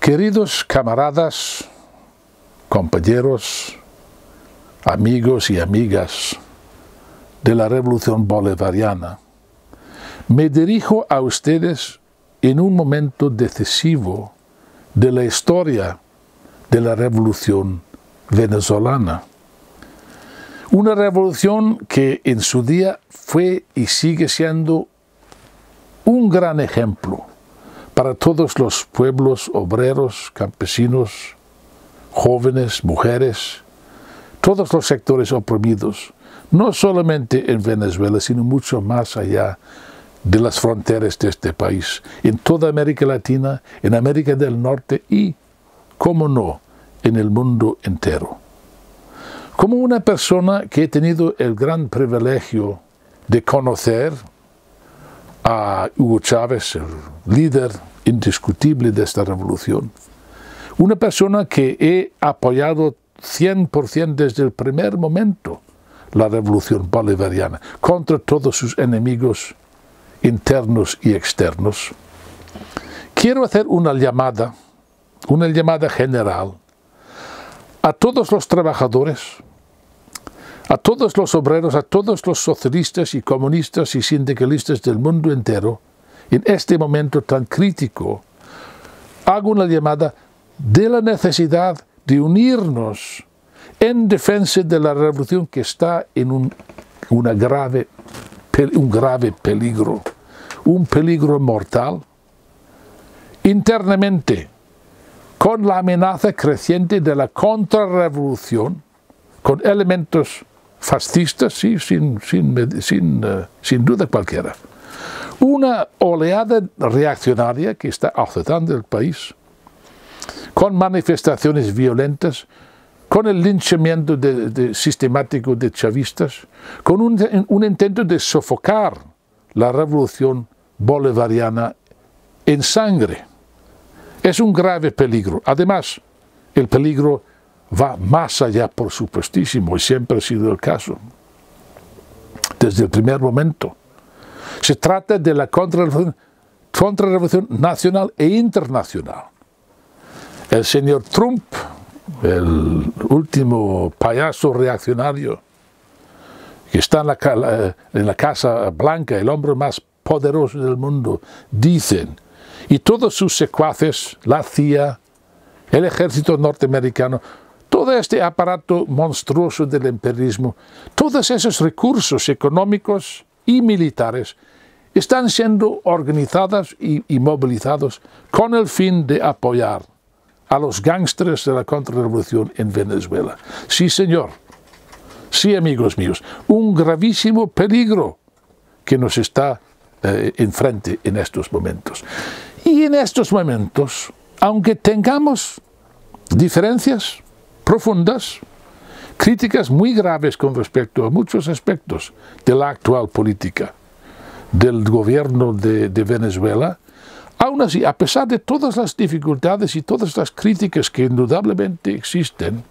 Queridos camaradas, compañeros, amigos y amigas de la Revolución Bolivariana, me dirijo a ustedes en un momento decisivo de la historia de la Revolución venezolana. Una revolución que en su día fue y sigue siendo un gran ejemplo para todos los pueblos, obreros, campesinos, jóvenes, mujeres, todos los sectores oprimidos, no solamente en Venezuela, sino mucho más allá de las fronteras de este país, en toda América Latina, en América del Norte y, cómo no, en el mundo entero. Como una persona que he tenido el gran privilegio de conocer a Hugo Chávez, el líder indiscutible de esta revolución. Una persona que he apoyado 100% desde el primer momento la revolución bolivariana, contra todos sus enemigos internos y externos. Quiero hacer una llamada, una llamada general, a todos los trabajadores, a todos los obreros, a todos los socialistas y comunistas y sindicalistas del mundo entero, en este momento tan crítico, hago una llamada de la necesidad de unirnos en defensa de la revolución que está en un, una grave, un grave peligro, un peligro mortal, internamente, con la amenaza creciente de la contrarrevolución, con elementos fascistas, sin, sin, sin eh, duda cualquiera una oleada reaccionaria que está afectando el país, con manifestaciones violentas, con el linchamiento sistemático de chavistas, con un, un intento de sofocar la revolución bolivariana en sangre. Es un grave peligro. Además, el peligro va más allá, por supuestísimo, y siempre ha sido el caso. Desde el primer momento, se trata de la contrarrevolución, nacional e internacional. El señor Trump, el último payaso reaccionario que está en la, en la Casa Blanca, el hombre más poderoso del mundo, dicen, y todos sus secuaces, la CIA, el ejército norteamericano, todo este aparato monstruoso del imperialismo, todos esos recursos económicos y militares están siendo organizadas y, movilizadas movilizados con el fin de apoyar a los gángsters de la contrarrevolución en Venezuela. Sí, señor. Sí, amigos míos. Un gravísimo peligro que nos está eh, enfrente en estos momentos. Y en estos momentos, aunque tengamos diferencias profundas, críticas muy graves con respecto a muchos aspectos de la actual política, del gobierno de, Venezuela, aún así, a pesar de todas las dificultades y todas las críticas que indudablemente existen,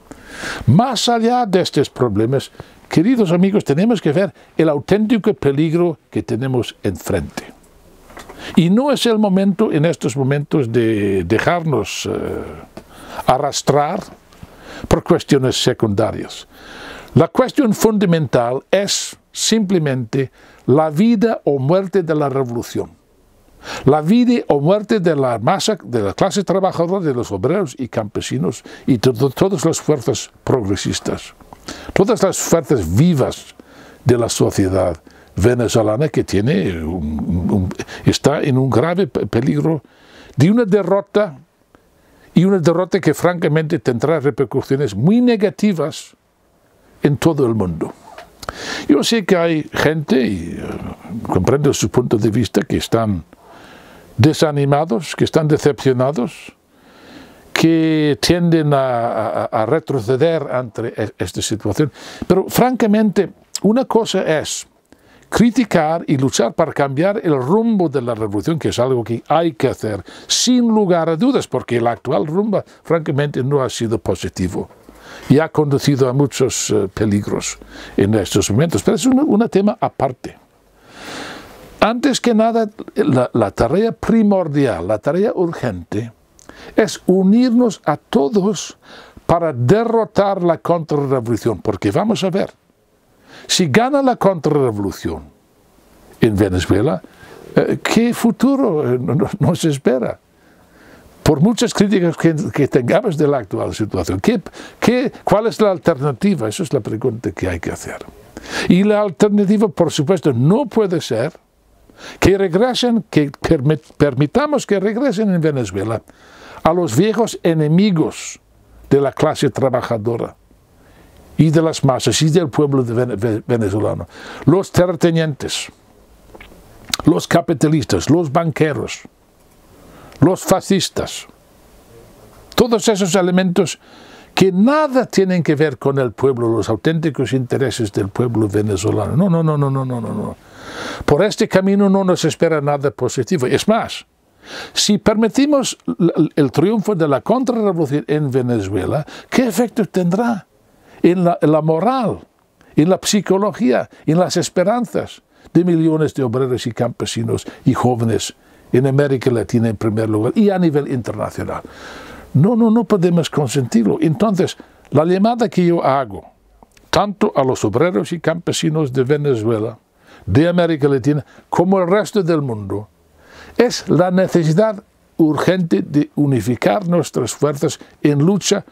más allá de estos problemas, queridos amigos, tenemos que ver el auténtico peligro que tenemos enfrente. Y no es el momento, en estos momentos, de dejarnos eh, arrastrar por cuestiones secundarias. La cuestión fundamental es simplemente la vida o muerte de la revolución. La vida o muerte de la masa, de la clase trabajadora, de los obreros y campesinos y de todas las fuerzas progresistas, todas las fuerzas vivas de la sociedad venezolana que tiene está en un grave peligro de una derrota y una derrota que francamente tendrá repercusiones muy negativas en todo el mundo. Yo sé que hay gente, y eh, comprendo su punto de vista, que están desanimados, que están decepcionados, que tienden a retroceder ante e, esta situación. Pero francamente, una cosa es criticar y luchar para cambiar el rumbo de la revolución, que es algo que hay que hacer, sin lugar a dudas, porque el actual rumbo, francamente, no ha sido positivo y ha conducido a muchos eh, peligros en estos momentos, pero es un, tema aparte. Antes que nada, la, la, tarea primordial, la tarea urgente, es unirnos a todos para derrotar la contrarrevolución, porque vamos a ver, si gana la contrarrevolución en Venezuela, eh, ¿qué futuro eh, nos espera? por muchas críticas que, tengamos de la actual situación, ¿qué, qué, cuál es la alternativa? Esa es la pregunta que hay que hacer. Y la alternativa, por supuesto, no puede ser que regresen, que permitamos que regresen en Venezuela a los viejos enemigos de la clase trabajadora y de las masas y del pueblo venezolano, los terratenientes, los capitalistas, los banqueros, los fascistas, todos esos elementos que nada tienen que ver con el pueblo, los auténticos intereses del pueblo venezolano. No, no, no, no, no, no, no. Por este camino no nos espera nada positivo. Es más, si permitimos el triunfo de la contrarrevolución en Venezuela, ¿qué efecto tendrá en la, en la moral, en la psicología, en las esperanzas de millones de obreros y campesinos y jóvenes en América Latina en primer lugar y a nivel internacional. No, no, no podemos consentirlo. Entonces, la llamada que yo hago, tanto a los obreros y campesinos de Venezuela, de América Latina, como al resto del mundo, es la necesidad urgente de unificar nuestras fuerzas en lucha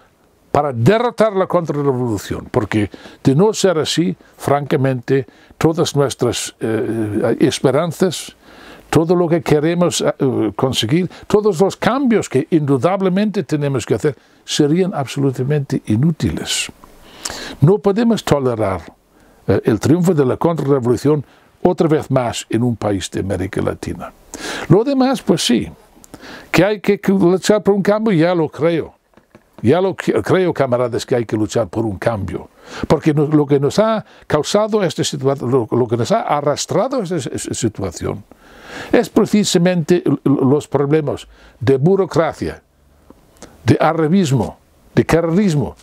para derrotar la contrarrevolución, porque de no ser así, francamente, todas nuestras eh, esperanzas todo lo que queremos eh, conseguir, todos los cambios que indudablemente tenemos que hacer, serían absolutamente inútiles. No podemos tolerar eh, el triunfo de la contrarrevolución otra vez más en un país de América Latina. Lo demás, pues sí, que hay que luchar por un cambio, ya lo creo. Ya lo creo, camaradas, que hay que luchar por un cambio. Porque lo que nos ha causado esta situación, lo que nos ha arrastrado esta situación, es precisamente los problemas de burocracia, de arribismo, de carrismo,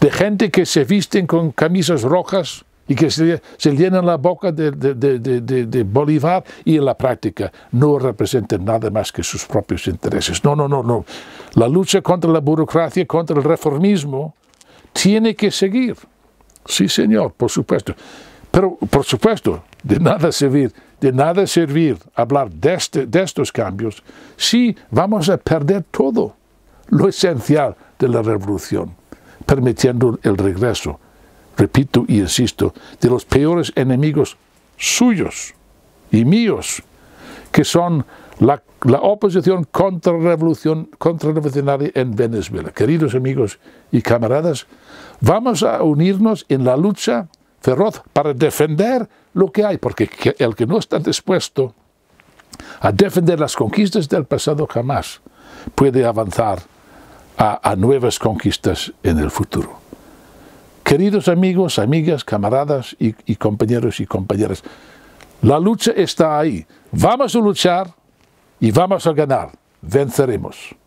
de gente que se visten con camisas rojas y que se, llenan la boca de, de, Bolívar y en la práctica no representan nada más que sus propios intereses. No, no, no, no. La lucha contra la burocracia, contra el reformismo, tiene que seguir. Sí, señor, por supuesto. Pero, por supuesto, de nada servir, de nada servir hablar de, este, de estos cambios si vamos a perder todo lo esencial de la revolución, permitiendo el regreso, repito y insisto, de los peores enemigos suyos y míos, que son la, la oposición contrarrevolución, contrarrevolucionaria en Venezuela. Queridos amigos y camaradas, vamos a unirnos en la lucha feroz para defender lo que hay, porque el que no está dispuesto a defender las conquistas del pasado jamás puede avanzar a, nuevas conquistas en el futuro. Queridos amigos, amigas, camaradas y, y compañeros y compañeras, la lucha está ahí. Vamos a luchar y vamos a ganar, venceremos.